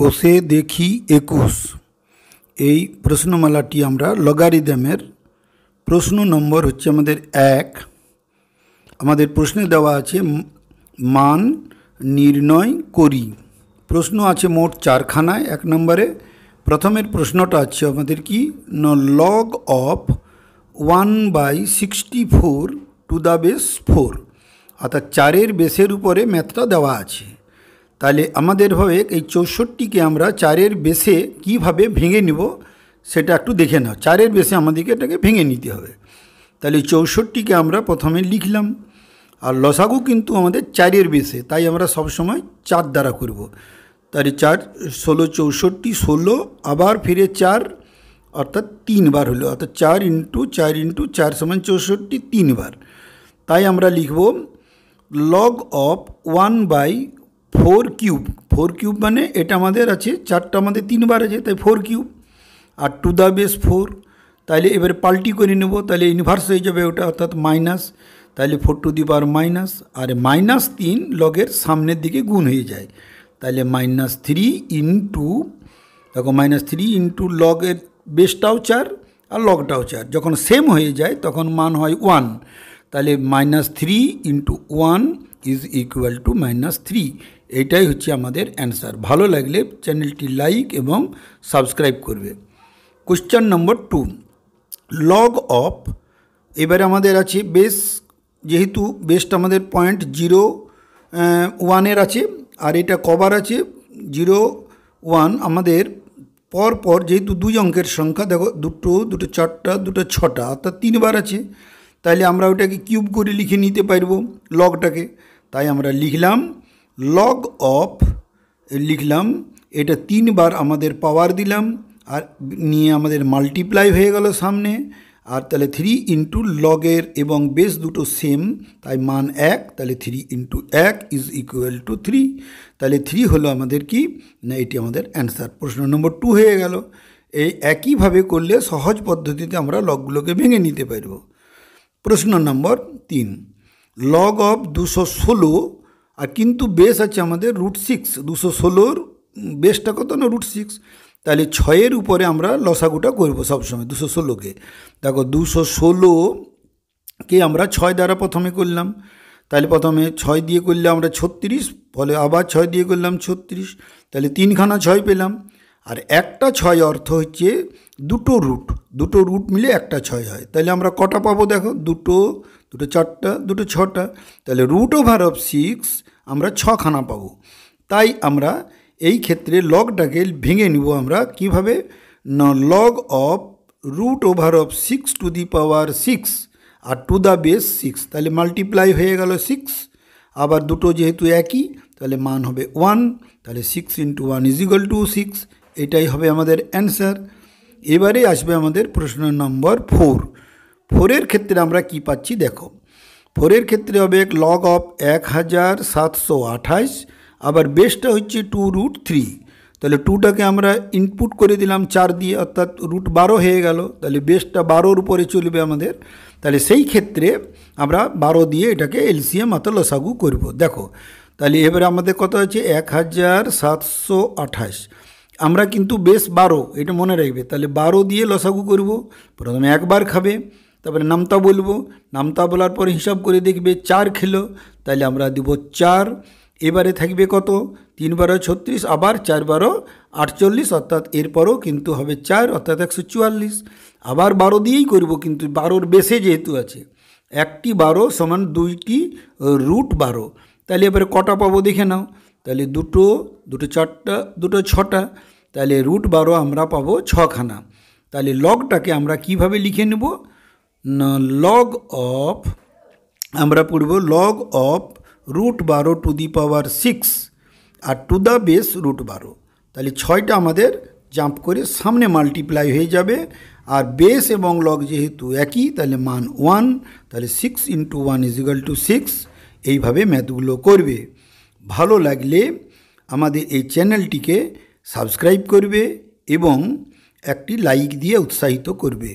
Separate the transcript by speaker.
Speaker 1: কোষে দেখি একুশ এই প্রশ্নমালাটি আমরা লগারিদমের প্রশ্ন নম্বর হচ্ছে আমাদের এক আমাদের প্রশ্নে দেওয়া আছে মান নির্ণয় করি প্রশ্ন আছে মোট চারখানায় এক নম্বরে প্রথমের প্রশ্নটা আছে আমাদের কি ন log of one by sixty four to the base four অর্থাৎ চারের বেসের উপরে ম্যাথটা দেওয়া আছে তাহলে আমাদের হবে এই চৌষট্টিকে আমরা চারের বেসে কিভাবে ভেঙে নিব সেটা একটু দেখে নাও চারের বেশে আমাদেরকে এটাকে ভেঙে নিতে হবে তাহলে চৌষট্টিকে আমরা প্রথমে লিখলাম আর লসাগু কিন্তু আমাদের চারের বেসে তাই আমরা সবসময় চার দ্বারা করব তাহলে চার ষোলো চৌষট্টি ষোলো আবার ফিরে চার অর্থাৎ তিনবার হলো অর্থাৎ চার ইন্টু চার ইন্টু চার সমান চৌষট্টি তিনবার তাই আমরা লিখব log of one by four cube four cube মানে এটা আমাদের আছে চারটা আমাদের তিনবার আছে তাই ফোর কিউব আর টু দ্য বেস ফোর তাহলে এবারে পাল্টি করে নেব তাহলে ইনভার্স হয়ে যাবে ওটা অর্থাৎ মাইনাস তাহলে four to the power minus আর মাইনাস তিন লগের সামনের দিকে গুণ হয়ে যায় তাহলে মাইনাস থ্রি ইন্টু দেখো মাইনাস থ্রি ইন্টু লগের বেসটাও চার আর লগটাও চার যখন সেম হয়ে যায় তখন মান হয় ওয়ান তাহলে minus three into one is equal to minus three এইটাই হচ্ছে আমাদের অ্যান্সার ভালো লাগলে চ্যানেলটি লাইক এবং সাবস্ক্রাইব করবে question number two log of এবারে আমাদের আছে বেস যেহেতু বেস্ট আমাদের পয়েন্ট জিরো ওয়ানের আছে আর এটা কভার আছে জিরো ওয়ান আমাদের পর পর যেহেতু দুই অঙ্কের সংখ্যা দেখো দুটো দুটো চারটা দুটো ছটা অর্থাৎ তিনবার আছে তাহলে আমরা ওটাকে কিউব করে লিখে নিতে পারবো লগটাকে তাই আমরা লিখলাম লগ অফ লিখলাম এটা তিনবার আমাদের পাওয়ার দিলাম আর নিয়ে আমাদের মাল্টিপ্লাই হয়ে গেল সামনে আর তাহলে থ্রি ইন্টু লগের এবং বেস দুটো সেম তাই মান এক তাহলে থ্রি ইন্টু এক ইজ ইকুয়াল টু থ্রি তাহলে থ্রি হলো আমাদের কি না এটি আমাদের অ্যান্সার প্রশ্ন নম্বর টু হয়ে গেল এই একইভাবে করলে সহজ পদ্ধতিতে আমরা লগগুলোকে ভেঙে নিতে পারব প্রশ্ন নম্বর তিন লগ অফ দুশো ষোলো আর কিন্তু বেস আছে আমাদের রুট সিক্স দুশো ষোলোর বেসটা কত না রুট সিক্স তাহলে ছয়ের উপরে আমরা লসাগুটা করবো সবসময় দুশো ষোলোকে দেখো দুশো ষোলোকে আমরা ছয় দ্বারা প্রথমে করলাম তাহলে প্রথমে ছয় দিয়ে করলে আমরা ছত্রিশ ফলে আবার ছয় দিয়ে করলাম ছত্রিশ তাহলে তিনখানা ছয় পেলাম আর একটা ছয় অর্থ হচ্ছে দুটো রুট দুটো রুট মিলে একটা ছয় হয় তাহলে আমরা কটা পাবো দেখো দুটো দুটো চারটা দুটো ছটা তাহলে রুট ওভার অফ সিক্স আমরা ছখানা পাবো তাই আমরা এই ক্ষেত্রে লগটাকে ভেঙে নিব আমরা কিভাবে না log of root over of six to the power six আর টু দ্য বেস সিক্স তাহলে মাল্টিপ্লাই হয়ে গেল সিক্স আবার দুটো যেহেতু একই তাহলে মান হবে ওয়ান তাহলে six into one is equal to six এটাই হবে আমাদের অ্যান্সার এবারে আসবে আমাদের প্রশ্ন নম্বর ফোর ফোরের ক্ষেত্রে আমরা কি পাচ্ছি দেখো ফোরের ক্ষেত্রে হবে এক লগ অফ এক হাজার সাতশো আঠাশ আবার বেসটা হচ্ছে টু রুট থ্রি তাহলে টুটাকে আমরা ইনপুট করে দিলাম চার দিয়ে অর্থাৎ রুট বারো হয়ে গেল তাহলে বেসটা বারোর উপরে চলবে আমাদের তাহলে সেই ক্ষেত্রে আমরা বারো দিয়ে এটাকে এলসিএম অত লসাগু করব দেখো তাহলে এবারে আমাদের কত আছে এক হাজার সাতশো আঠাশ আমরা কিন্তু বেশ বারো এটা মনে রাখবে তাহলে বারো দিয়ে লসাগু করব প্রথমে একবার খাবে তারপরে নামতা বলবো নামতা বলার পর হিসাব করে দেখবে চার খেলো তাহলে আমরা দিব চার এবারে থাকবে কত তিন বারো ছত্রিশ আবার চার বারো আটচল্লিশ অর্থাৎ এরপরও কিন্তু হবে চার অর্থাৎ একশো চুয়াল্লিশ আবার বারো দিয়েই করব কিন্তু বারোর বেশে যেহেতু আছে একটি বারো সমান দুইটি রুট বারো তাহলে এবারে কটা পাবো দেখে নাও তাহলে দুটো দুটো চারটা দুটো ছটা তাহলে রুট বারো আমরা পাবো ছখানা তাহলে লগটাকে আমরা কিভাবে লিখে নেব লগ অফ আমরা পড়ব লগ অফ রুট বারো টু দি পাওয়ার সিক্স আর টু দ্য বেস রুট বারো তাহলে ছয়টা আমাদের জাম্প করে সামনে মাল্টিপ্লাই হয়ে যাবে আর বেস এবং লগ যেহেতু একই তাহলে মান ওয়ান তাহলে six into one is equal to six এইভাবে ম্যাথগুলো করবে ভালো লাগলে আমাদের এই চ্যানেলটিকে সাবস্ক্রাইব করবে এবং একটি লাইক দিয়ে উৎসাহিত করবে